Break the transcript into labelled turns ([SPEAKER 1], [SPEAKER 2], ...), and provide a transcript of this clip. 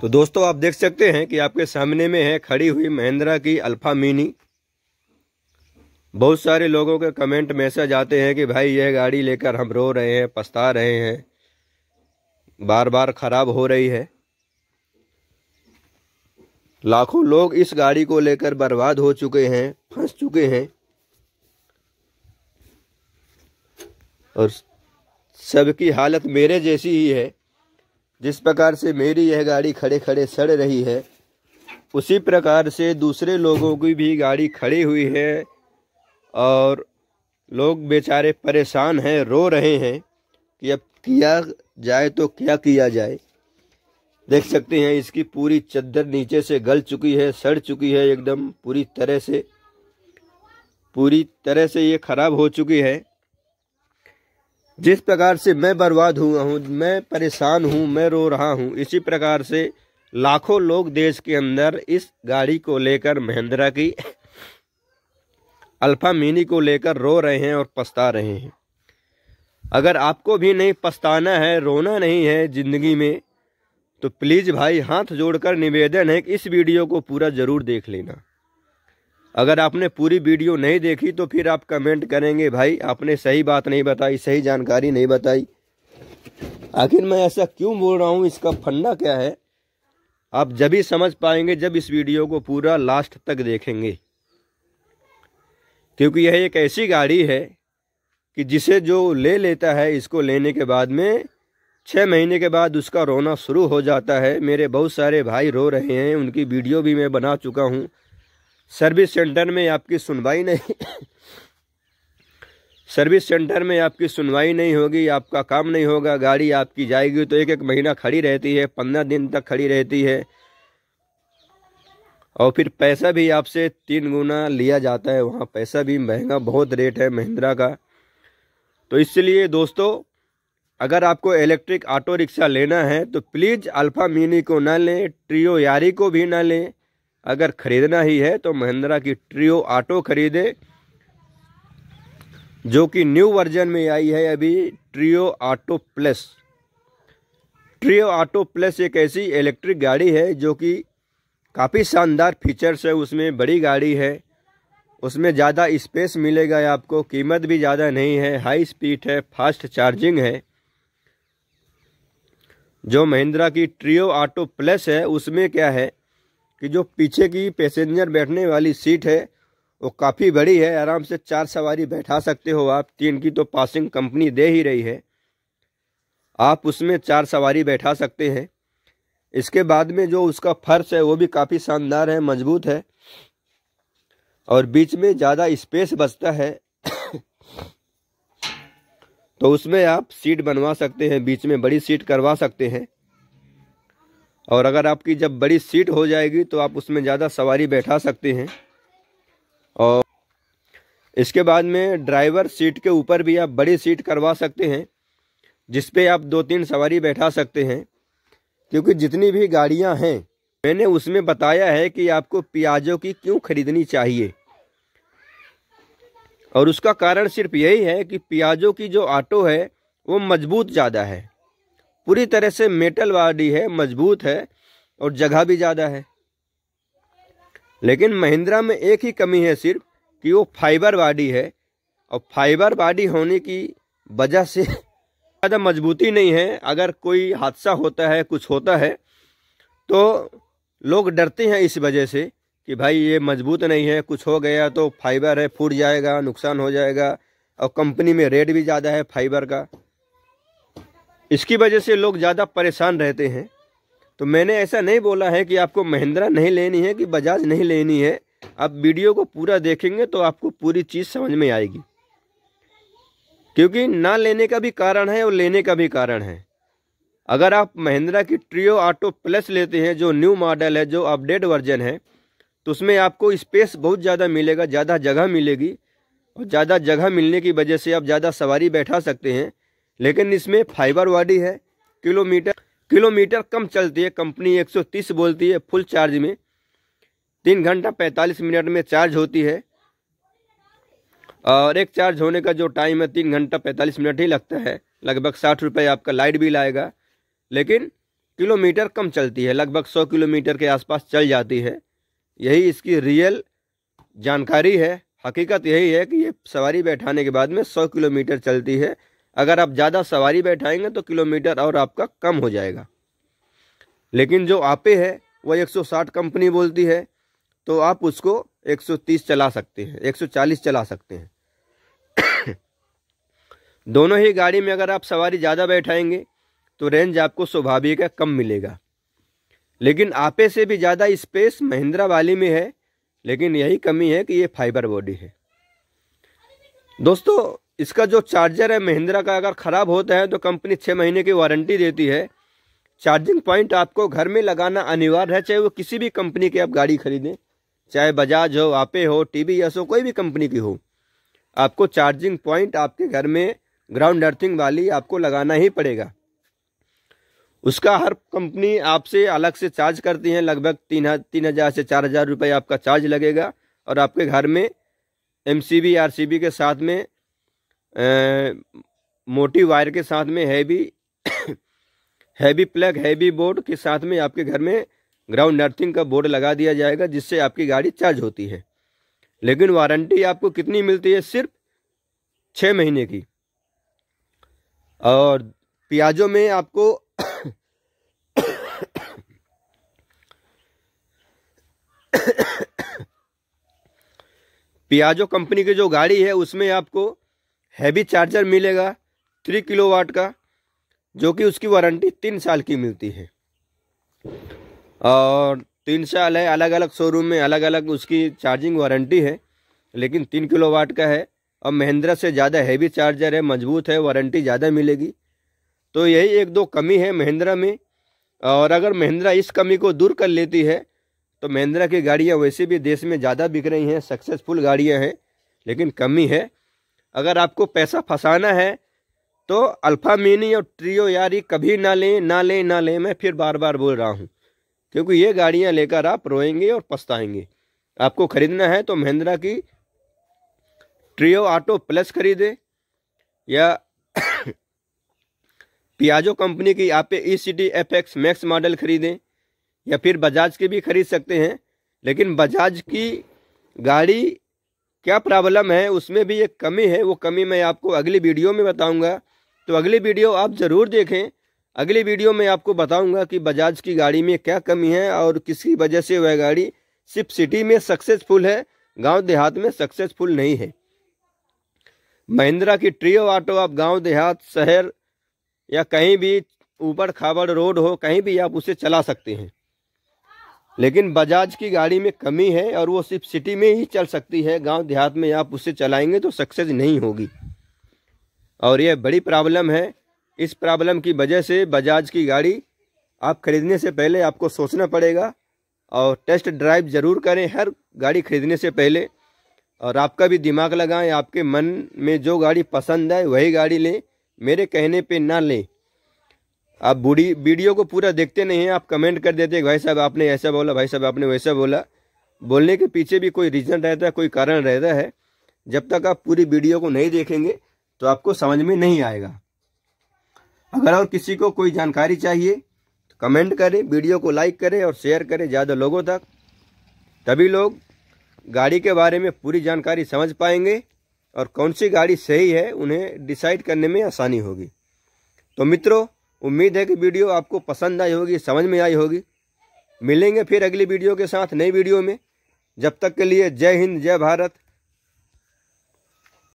[SPEAKER 1] तो दोस्तों आप देख सकते हैं कि आपके सामने में है खड़ी हुई महिंद्रा की अल्फा मिनी बहुत सारे लोगों के कमेंट मैसेज आते हैं कि भाई यह गाड़ी लेकर हम रो रहे हैं पछता रहे हैं बार बार खराब हो रही है लाखों लोग इस गाड़ी को लेकर बर्बाद हो चुके हैं फंस चुके हैं और सबकी हालत मेरे जैसी ही है जिस प्रकार से मेरी यह गाड़ी खड़े खड़े सड़ रही है उसी प्रकार से दूसरे लोगों की भी गाड़ी खड़ी हुई है और लोग बेचारे परेशान हैं रो रहे हैं कि अब किया जाए तो क्या किया जाए देख सकते हैं इसकी पूरी चद्दर नीचे से गल चुकी है सड़ चुकी है एकदम पूरी तरह से पूरी तरह से ये ख़राब हो चुकी है जिस प्रकार से मैं बर्बाद हुआ हूँ मैं परेशान हूँ मैं रो रहा हूँ इसी प्रकार से लाखों लोग देश के अंदर इस गाड़ी को लेकर महिंद्रा की अल्फा मिनी को लेकर रो रहे हैं और पछता रहे हैं अगर आपको भी नहीं पछताना है रोना नहीं है ज़िंदगी में तो प्लीज़ भाई हाथ जोड़कर निवेदन है कि इस वीडियो को पूरा ज़रूर देख लेना अगर आपने पूरी वीडियो नहीं देखी तो फिर आप कमेंट करेंगे भाई आपने सही बात नहीं बताई सही जानकारी नहीं बताई आखिर मैं ऐसा क्यों बोल रहा हूँ इसका फंडा क्या है आप जब ही समझ पाएंगे जब इस वीडियो को पूरा लास्ट तक देखेंगे क्योंकि यह एक ऐसी गाड़ी है कि जिसे जो ले लेता है इसको लेने के बाद में छः महीने के बाद उसका रोना शुरू हो जाता है मेरे बहुत सारे भाई रो रहे हैं उनकी वीडियो भी मैं बना चुका हूँ सर्विस सेंटर में आपकी सुनवाई नहीं सर्विस सेंटर में आपकी सुनवाई नहीं होगी आपका काम नहीं होगा गाड़ी आपकी जाएगी तो एक एक महीना खड़ी रहती है पंद्रह दिन तक खड़ी रहती है और फिर पैसा भी आपसे तीन गुना लिया जाता है वहाँ पैसा भी महंगा बहुत रेट है महिंद्रा का तो इसलिए दोस्तों अगर आपको इलेक्ट्रिक ऑटो रिक्शा लेना है तो प्लीज़ अल्फ़ा मिनी को ना लें ट्रियो यारी को भी ना लें अगर खरीदना ही है तो महिंद्रा की ट्रियो ऑटो खरीदे जो कि न्यू वर्जन में आई है अभी Treo auto plus Treo auto plus एक ऐसी इलेक्ट्रिक गाड़ी है जो कि काफ़ी शानदार फीचर्स है उसमें बड़ी गाड़ी है उसमें ज़्यादा स्पेस मिलेगा आपको कीमत भी ज़्यादा नहीं है हाई स्पीड है फास्ट चार्जिंग है जो महिंद्रा की ट्रियो ऑटो प्लस है उसमें क्या है कि जो पीछे की पैसेंजर बैठने वाली सीट है वो काफ़ी बड़ी है आराम से चार सवारी बैठा सकते हो आप तीन की तो पासिंग कंपनी दे ही रही है आप उसमें चार सवारी बैठा सकते हैं इसके बाद में जो उसका फर्श है वो भी काफ़ी शानदार है मजबूत है और बीच में ज़्यादा स्पेस बचता है तो उसमें आप सीट बनवा सकते हैं बीच में बड़ी सीट करवा सकते हैं और अगर आपकी जब बड़ी सीट हो जाएगी तो आप उसमें ज़्यादा सवारी बैठा सकते हैं और इसके बाद में ड्राइवर सीट के ऊपर भी आप बड़ी सीट करवा सकते हैं जिस पे आप दो तीन सवारी बैठा सकते हैं क्योंकि जितनी भी गाड़ियां हैं मैंने उसमें बताया है कि आपको प्याजों की क्यों खरीदनी चाहिए और उसका कारण सिर्फ यही है कि प्याजों की जो ऑटो है वो मजबूत ज़्यादा है पूरी तरह से मेटल बॉडी है मजबूत है और जगह भी ज़्यादा है लेकिन महिंद्रा में एक ही कमी है सिर्फ कि वो फाइबर बॉडी है और फाइबर बॉडी होने की वजह से ज़्यादा मजबूती नहीं है अगर कोई हादसा होता है कुछ होता है तो लोग डरते हैं इस वजह से कि भाई ये मजबूत नहीं है कुछ हो गया तो फाइबर है फूट जाएगा नुकसान हो जाएगा और कंपनी में रेट भी ज़्यादा है फाइबर का इसकी वजह से लोग ज़्यादा परेशान रहते हैं तो मैंने ऐसा नहीं बोला है कि आपको महिंद्रा नहीं लेनी है कि बजाज नहीं लेनी है आप वीडियो को पूरा देखेंगे तो आपको पूरी चीज़ समझ में आएगी क्योंकि ना लेने का भी कारण है और लेने का भी कारण है अगर आप महिंद्रा की ट्रियो ऑटो प्लस लेते हैं जो न्यू मॉडल है जो अपडेट वर्जन है तो उसमें आपको स्पेस बहुत ज़्यादा मिलेगा ज़्यादा जगह मिलेगी और ज़्यादा जगह मिलने की वजह से आप ज़्यादा सवारी बैठा सकते हैं लेकिन इसमें फाइबर वाडी है किलोमीटर किलोमीटर कम चलती है कंपनी 130 बोलती है फुल चार्ज में तीन घंटा 45 मिनट में चार्ज होती है और एक चार्ज होने का जो टाइम है तीन घंटा 45 मिनट ही लगता है लगभग साठ रुपये आपका लाइट बिल आएगा लेकिन किलोमीटर कम चलती है लगभग सौ किलोमीटर के आसपास चल जाती है यही इसकी रियल जानकारी है हकीकत यही है कि ये सवारी बैठाने के बाद में सौ किलोमीटर चलती है अगर आप ज़्यादा सवारी बैठाएंगे तो किलोमीटर और आपका कम हो जाएगा लेकिन जो आपे है वह 160 कंपनी बोलती है तो आप उसको 130 चला सकते हैं 140 चला सकते हैं दोनों ही गाड़ी में अगर आप सवारी ज़्यादा बैठाएंगे तो रेंज आपको स्वाभाविक है कम मिलेगा लेकिन आपे से भी ज़्यादा स्पेस महिंद्रा वाली में है लेकिन यही कमी है कि ये फाइबर बॉडी है दोस्तों इसका जो चार्जर है महिंद्रा का अगर ख़राब होता है तो कंपनी छः महीने की वारंटी देती है चार्जिंग पॉइंट आपको घर में लगाना अनिवार्य है चाहे वो किसी भी कंपनी की आप गाड़ी खरीदें चाहे बजाज हो आपे हो टी वी हो कोई भी कंपनी की हो आपको चार्जिंग पॉइंट आपके घर में ग्राउंड अर्थिंग वाली आपको लगाना ही पड़ेगा उसका हर कंपनी आपसे अलग से चार्ज करती है लगभग तीन तीन हज़ार से चार हज़ार रुपये आपका चार्ज लगेगा और आपके घर में M C B R C B के साथ में मोटी वायर के साथ में heavy heavy plug heavy board के साथ में आपके घर में ग्राउंड नर्थिंग का बोर्ड लगा दिया जाएगा जिससे आपकी गाड़ी चार्ज होती है लेकिन वारंटी आपको कितनी मिलती है सिर्फ छः महीने की और प्याजो में आपको प्याजो कंपनी की जो गाड़ी है उसमें आपको हैवी चार्जर मिलेगा थ्री किलो वाट का जो कि उसकी वारंटी तीन साल की मिलती है और तीन साल है अलग अलग शोरूम में अलग अलग उसकी चार्जिंग वारंटी है लेकिन तीन किलो वाट का है और महिंद्रा से ज़्यादा हैवी चार्जर है मजबूत है वारंटी ज़्यादा मिलेगी तो यही एक दो कमी है महिंद्रा में और अगर महिंद्रा इस कमी को दूर कर लेती है तो महिंद्रा की गाड़ियाँ वैसे भी देश में ज़्यादा बिक रही हैं सक्सेसफुल गाड़ियाँ हैं लेकिन कमी है अगर आपको पैसा फंसाना है तो अल्फ़ा मिनी और ट्रियो यारी कभी ना लें ना लें ना लें मैं फिर बार बार बोल रहा हूँ क्योंकि ये गाड़ियाँ लेकर आप रोएंगे और पछताएंगे आपको ख़रीदना है तो महिंद्रा की ट्रियो ऑटो प्लस खरीदें या पियाजो कंपनी की आप E C T F X max model ख़रीदें या फिर बजाज की भी ख़रीद सकते हैं लेकिन बजाज की गाड़ी क्या प्रॉब्लम है उसमें भी एक कमी है वो कमी मैं आपको अगली वीडियो में बताऊंगा तो अगली वीडियो आप ज़रूर देखें अगली वीडियो में आपको बताऊंगा कि बजाज की गाड़ी में क्या कमी है और किसकी वजह से वह गाड़ी सिर्फ सिटी में सक्सेसफुल है गांव देहात में सक्सेसफुल नहीं है महिंद्रा की ट्रियो ऑटो आप गाँव देहात शहर या कहीं भी ऊपर खाबड़ रोड हो कहीं भी आप उसे चला सकते हैं लेकिन बजाज की गाड़ी में कमी है और वो सिर्फ सिटी में ही चल सकती है गांव देहात में आप उससे चलाएंगे तो सक्सेस नहीं होगी और यह बड़ी प्रॉब्लम है इस प्रॉब्लम की वजह से बजाज की गाड़ी आप खरीदने से पहले आपको सोचना पड़ेगा और टेस्ट ड्राइव ज़रूर करें हर गाड़ी खरीदने से पहले और आपका भी दिमाग लगाएं आपके मन में जो गाड़ी पसंद आए वही गाड़ी लें मेरे कहने पर ना लें आप बूढ़ी वीडियो को पूरा देखते नहीं हैं आप कमेंट कर देते हैं भाई साहब आपने ऐसा बोला भाई साहब आपने वैसा बोला बोलने के पीछे भी कोई रीज़न रहता है कोई कारण रहता है जब तक आप पूरी वीडियो को नहीं देखेंगे तो आपको समझ में नहीं आएगा अगर और किसी को कोई जानकारी चाहिए तो कमेंट करें वीडियो को लाइक करें और शेयर करें ज़्यादा लोगों तक तभी लोग गाड़ी के बारे में पूरी जानकारी समझ पाएंगे और कौन सी गाड़ी सही है उन्हें डिसाइड करने में आसानी होगी तो मित्रों उम्मीद है कि वीडियो आपको पसंद आई होगी समझ में आई होगी मिलेंगे फिर अगली वीडियो के साथ नई वीडियो में जब तक के लिए जय हिंद जय भारत